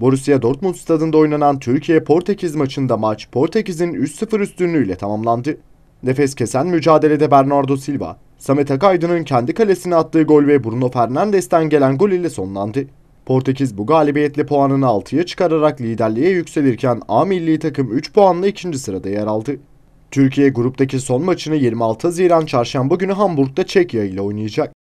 Borussia Dortmund stadında oynanan Türkiye-Portekiz maçında maç Portekiz'in 3-0 üstünlüğüyle tamamlandı. Nefes kesen mücadelede Bernardo Silva, Samet Akaydın'ın kendi kalesine attığı gol ve Bruno Fernandes'ten gelen gol ile sonlandı. Portekiz bu galibiyetle puanını 6'ya çıkararak liderliğe yükselirken A milli takım 3 puanla 2. sırada yer aldı. Türkiye gruptaki son maçını 26 Haziran Çarşamba günü Hamburg'da Çekya ile oynayacak.